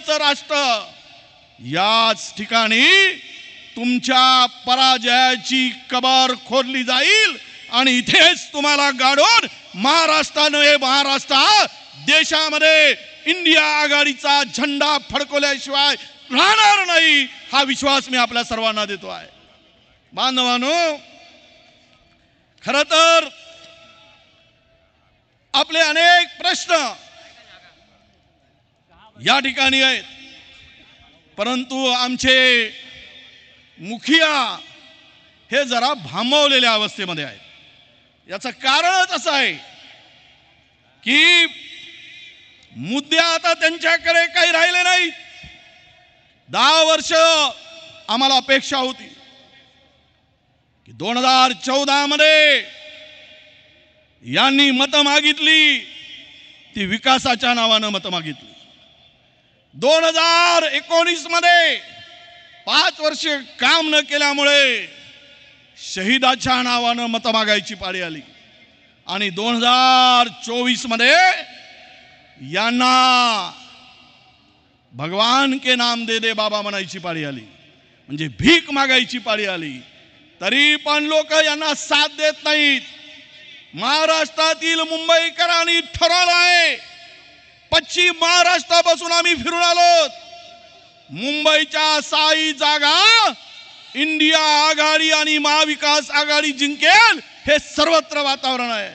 सर्वांचं राष्ट्र याच ठिकाणी तुमच्या पराजयाची कबर खोदली जाईल आणि इथेच तुम्हाला गाडून महाराष्ट्रानं हे महाराष्ट्र देशामध्ये इंडिया आघाडीचा झेंडा फडकवल्याशिवाय राहणार नाही हा विश्वास मी आपल्या सर्वांना देतो आहे बांधवानो खर तर आपले अनेक प्रश्न या ठिकाणी आहेत परंतु आमचे मुखिया हे जरा भांबवलेल्या अवस्थेमध्ये आहेत याचं कारणच असं आहे की मुद्दे आता त्यांच्याकडे काही राहिले नाही दहा वर्ष आम्हाला अपेक्षा होती की दोन हजार मध्ये यांनी मतं मागितली ती विकासाच्या नावानं मतं मागितली दोन हजार एकोणीस मध्ये पाच वर्ष काम न केल्यामुळे शहीदाच्या नावानं मतं मागायची पाळी आली आणि दोन हजार चोवीस मध्ये यांना भगवान के नाम दे दे बाबा म्हणायची पाळी आली म्हणजे भीक मागायची पाळी आली तरी पण लोक यांना साथ देत नाहीत महाराष्ट्रातील मुंबईकरांनी ठरवलं आहे पश्चिम महाराष्ट्रापासून आम्ही फिरून आलो मुंबईच्या साई जागा इंडिया आघाडी आणि महाविकास आघाडी जिंकेल हे सर्वत्र वातावरण आहे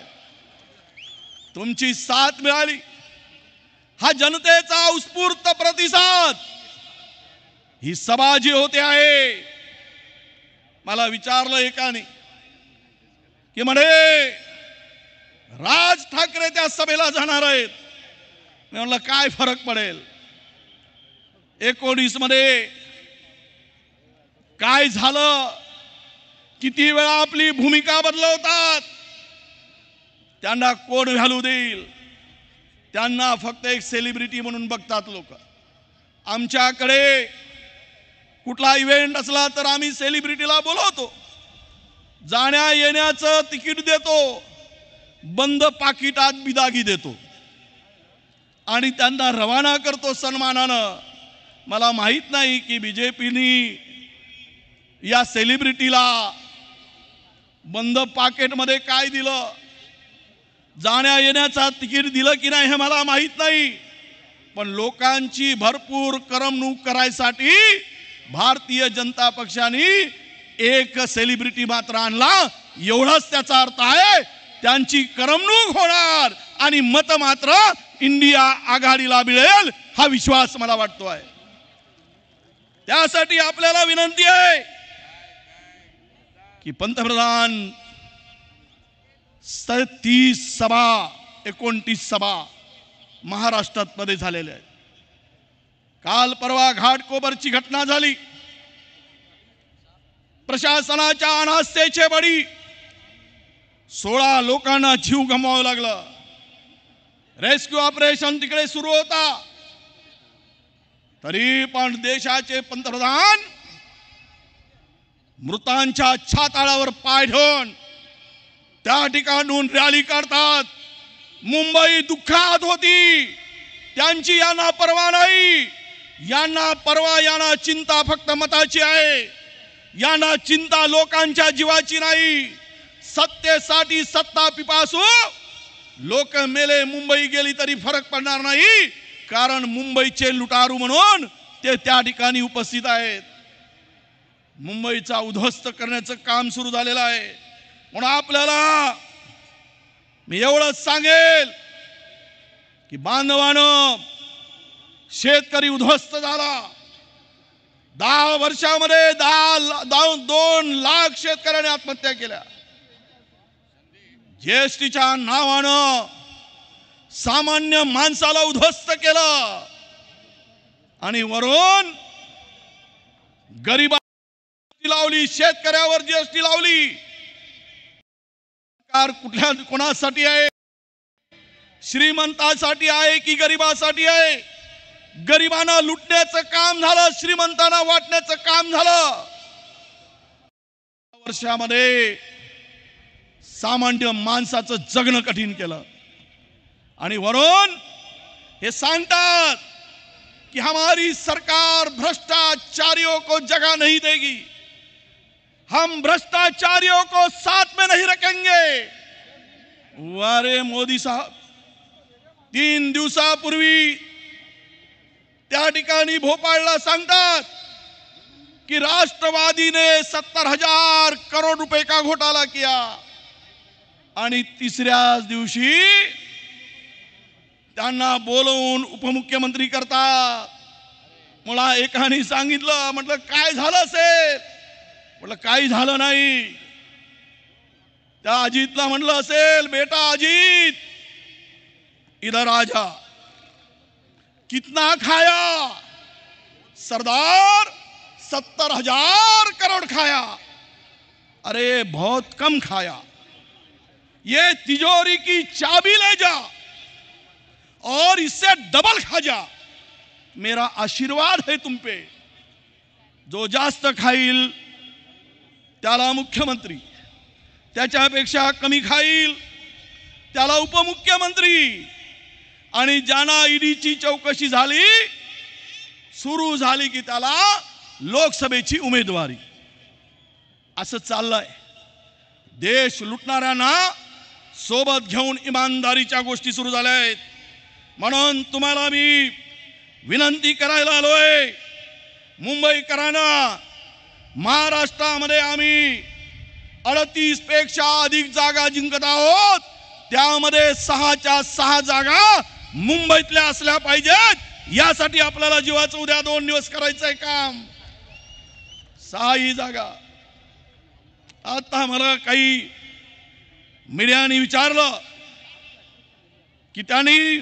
तुमची साथ मिळाली हा जनतेचा उत्स्फूर्त प्रतिसाद ही सभा जी होते आहे मला विचारलं एकाने की म्हणे राज ठाकरे त्या सभेला जाणार आहेत मी म्हणलं काय फरक पडेल एकोणीस मध्ये काय झालं किती वेळा आपली भूमिका बदलवतात त्यांना कोण व्हॅल्यू देईल त्यांना फक्त एक सेलिब्रिटी म्हणून बघतात लोक आमच्याकडे कुठला इव्हेंट असला तर आम्ही सेलिब्रिटीला बोलवतो जाण्या येण्याचं तिकीट देतो बंद पाकिटात बिदागी देतो आणि त्यांना रवाना करतो सन्मानानं मला माहीत नाही की बी जे पीनी या सेलिब्रिटीला बंद पाकेटमध्ये काय दिलं जाण्या येण्याचा तिकीट दिलं की नाही हे मला माहीत नाही पण लोकांची भरपूर करमणूक करायसाठी भारतीय जनता पक्षाने एक सेलिब्रिटी मात्र आणला एवढाच त्याचा अर्थ आहे त्यांची करमणूक होणार आणि मत मात्र इंडिया आघाडीला मिळेल हा विश्वास मला वाटतो आहे त्यासाठी आपल्याला विनंती आहे की पंतप्रधान सतीस सभा एकोणतीस सभा महाराष्ट्रात मध्ये झालेल्या आहेत काल परवा घाटकोबरची घटना झाली प्रशासनाच्या अनास्थेचे बळी सोळा लोकांना जीव गमावं लागला रेस्क्यू ऑपरेशन तिकडे सुरू होता तरी पण देशाचे पंतप्रधान मृतांच्या छाताळावर पाय ठेवून त्या ठिकाणून रॅली करतात मुंबई दुःखात होती त्यांची यांना परवा नाही यांना परवा यांना चिंता फक्त मताची आहे यांना चिंता लोकांच्या जीवाची नाही सत्तेसाठी सत्ता पिपासू लोक मेले मुंबई गेली तरी फरक पडणार नाही कारण मुंबईचे लुटारू म्हणून ते त्या ठिकाणी उपस्थित आहेत मुंबईचा उद्ध्वस्त करण्याचं काम सुरू झालेलं आहे म्हणून आपल्याला मी एवढंच सांगेल की बांधवान शेतकरी उद्ध्वस्त झाला दहा वर्षामध्ये दहा दोन लाख शेतकऱ्यांनी आत्महत्या केल्या जीएसटीच्या नावानं सामान्य माणसाला उद्ध्वस्त केलं आणि वरून गरीबा लावली शेतकऱ्यावर जीएसटी लावली सरकार कुठल्या कोणासाठी आहे श्रीमंतासाठी आहे की गरिबासाठी आहे गरिबांना लुटण्याचं काम झालं श्रीमंतांना वाटण्याचं काम झालं वर्षामध्ये सामान्य माणसाचं जगणं कठीण केलं आणि वरून हे सांगतात की हमारी सरकार भ्रष्टाचारियों को जगह नहीं देगी हम भ्रष्टाचारियों को साथ में नहीं रखेंगे वारे मोदी साहब तीन दिवसापूर्वी त्या ठिकाणी भोपाळला सांगतात की राष्ट्रवादीने सत्तर हजार करोड रुपये का घोटाला किया आणि तिसऱ्याच दिवशी त्यांना बोलवून उपमुख्यमंत्री करतात मला एकाने सांगितलं म्हटलं काय झालं असेल म्हटलं काही झालं नाही त्या अजितला म्हटलं असेल बेटा अजित इधर राजा कितना खाया सरदार सत्तर हजार करोड खाया अरे बहुत कम खाया ये तिजोरी की चाबी ले जा और इससे डबल खा जा मेरा आशीर्वाद है तुम पे जो जास्त खाईल त्याला मुख्यमंत्री त्याच्यापेक्षा कमी खाईल त्याला उपमुख्यमंत्री आणि ज्यांना ईडीची चौकशी झाली सुरू झाली की त्याला लोकसभेची उमेदवारी असं चाललंय देश लुटणाऱ्यांना सोबत घेऊन इमानदारीच्या गोष्टी सुरू झाल्या आहेत म्हणून तुम्हाला मी विनंती करायला आलोय मुंबईकरांना महाराष्ट्रामध्ये आम्ही अडतीस पेक्षा अधिक जागा जिंकत आहोत त्यामध्ये सहाच्या सहा जागा मुंबईतल्या असल्या पाहिजेत यासाठी आपल्याला जीवाचं उद्या दोन दिवस करायचंय काम सहा ही जागा आता मला काही मीडियाने विचारलं की त्यांनी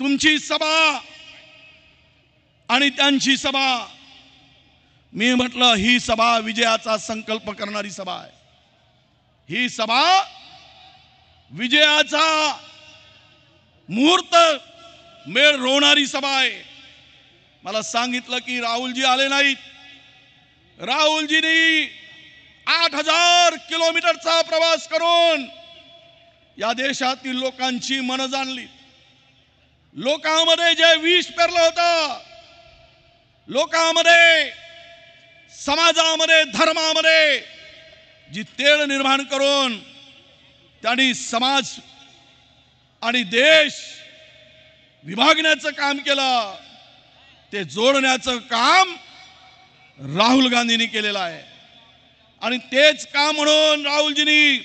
तुमची सभा आणि त्यांची सभा मी म्हटलं ही सभा विजयाचा संकल्प करणारी सभा आहे ही सभा विजयाचा मुहूर्त मेळ रोवणारी सभा आहे मला सांगितलं की राहुलजी आले नाहीत राहुलजीनी आठ हजार किलोमीटरचा प्रवास करून या देशातील लोकांची मनं जाणली लोकांमध्ये जे विष पेरलं होतं लोकांमध्ये समाजामध्ये धर्मामध्ये जी तेळ निर्माण करून त्यांनी समाज आणि देश विभागण्याचं काम केलं ते जोडण्याचं काम राहुल गांधींनी केलेलं आहे आणि तेच का म्हणून राहुलजींनी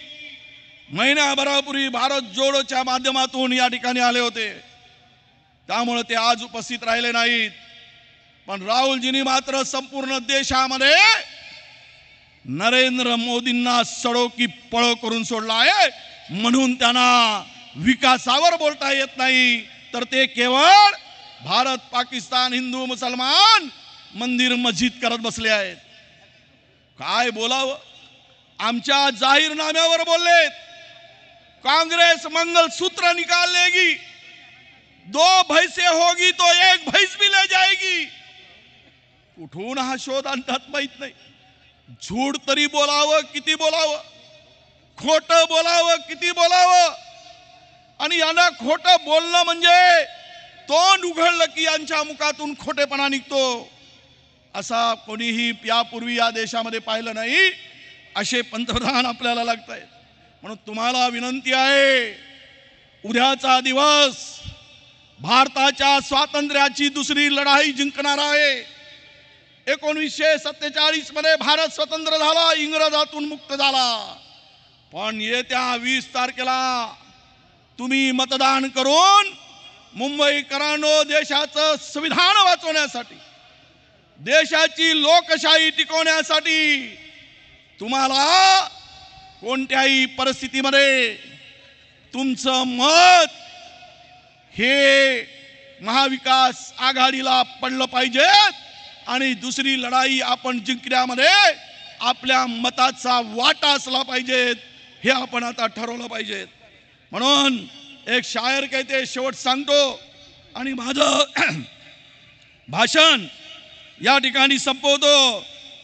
महिनाभरापूर्वी भारत जोडोच्या माध्यमातून या ठिकाणी आले होते त्यामुळं ते आज उपस्थित राहिले नाहीत पण राहुलजींनी मात्र संपूर्ण देशामध्ये नरेंद्र मोदींना सडो की पळो करून सोडला आहे म्हणून त्यांना विकासावर बोलता येत नाही तर ते केवळ भारत पाकिस्तान हिंदू मुसलमान मंदिर मस्जिद करत बसले आहेत काय बोलावं आमच्या जाहीरनाम्यावर बोललेत काँग्रेस मंगलसूत्र निकाल लेगी दो भैसे होगी तो एक भैस भी ले जाएगी कुठून हा शोध आणतात माहीत नाही झूड तरी बोलावं किती बोलावं खोट बोलावं किती बोलावं आणि यांना खोट बोलणं म्हणजे तोंड उघडलं की यांच्या मुखातून खोटेपणा निघतो असा कोणीही यापूर्वी या देशामध्ये पाहिलं नाही असे पंतप्रधान आपल्याला लागत आहेत म्हणून तुम्हाला विनंती आहे उद्याचा दिवस भारताच्या स्वातंत्र्याची दुसरी लढाई जिंकणार आहे एकोणीसशे सत्तेचाळीस मध्ये भारत स्वतंत्र झाला इंग्रजातून मुक्त झाला पण येत्या वीस तारखेला तुम्ही मतदान करून मुंबईकरांनो देशाचं संविधान वाचवण्यासाठी देशाची लोकशाही टिकवण्यासाठी तुम्हाला कोणत्याही परिस्थितीमध्ये तुमचं मत हे महाविकास आघाडीला पडलं पाहिजे आणि दुसरी लढाई आपण जिंकण्यामध्ये आपल्या मताचा वाटा असला पाहिजेत हे आपण आता ठरवलं पाहिजेत म्हणून एक शायर काही ते शेवट सांगतो आणि माझं भाषण या ठिकाणी संपवतो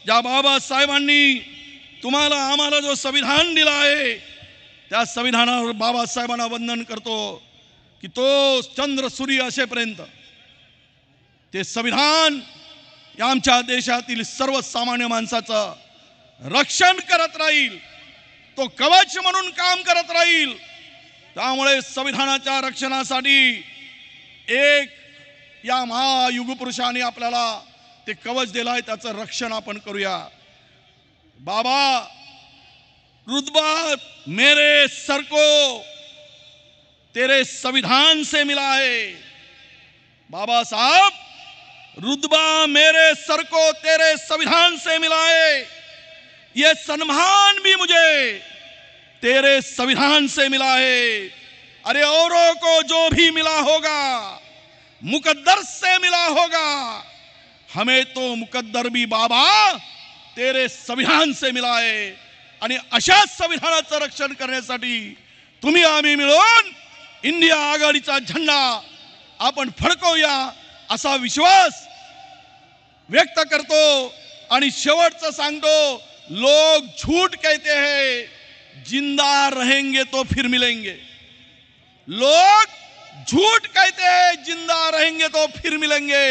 ज्या बाबासाहेबांनी तुम्हाला आम्हाला जो संविधान दिला आहे त्या संविधानावर बाबासाहेबांना वंदन करतो की तो चंद्र सूर्य असेपर्यंत ते संविधान या आमच्या देशातील सर्वसामान्य माणसाचं रक्षण करत राहील तो कवच म्हणून काम करत राहील त्यामुळे संविधानाच्या रक्षणासाठी एक या महायुगपुरुषाने आपल्याला ते कवच देलाय त्याचं रक्षण आपण करूया बाबा रुद्बा मेरे सर को तेरे संविधान से मिला है बाबा साहब रुद्बा मेरे सर को तेरे संविधान से मिला है ये सम्मान भी मुझे तेरे संविधान से मिला है अरे औरों को जो भी मिला होगा मुकद्दर से मिला होगा हमें तो मुकद्दर भी बाबा तेरे संविधान से मिला आणि अशाच संविधानाचं रक्षण करण्यासाठी तुम्ही आम्ही मिळून इंडिया आघाडीचा झेंडा आपण फडकवूया असा विश्वास व्यक्त करतो आणि शेवटचं सांगतो लोक झूठ कहते है जिंदा रहेंगे तो फिर मिलेंगे लोक झूठ कहते है जिंदा रहेंगे तो फिर मिलेंगे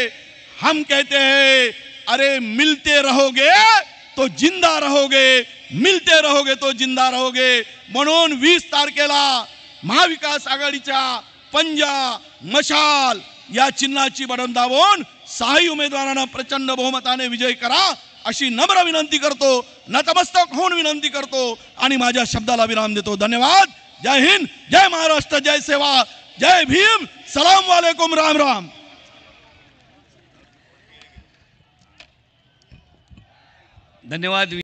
हम कहते हैं अरे मिलते रहोगे तो जिंदा रहोगे मिलते रहोगे तो जिंदा रहोगे म्हणून वीस तारखेला महाविकास आघाडीच्या पंजा मशाल या चिन्हाची बटन दाबून सहाही उमेदवारांना प्रचंड बहुमताने विजय करा अशी नम्र विनंती करतो नतमस्तक होऊन विनंती करतो आणि माझ्या शब्दाला विराम देतो धन्यवाद जय हिंद जय महाराष्ट्र जय सेवा जय भीम सलाम वालेकुम राम राम धन्यवाद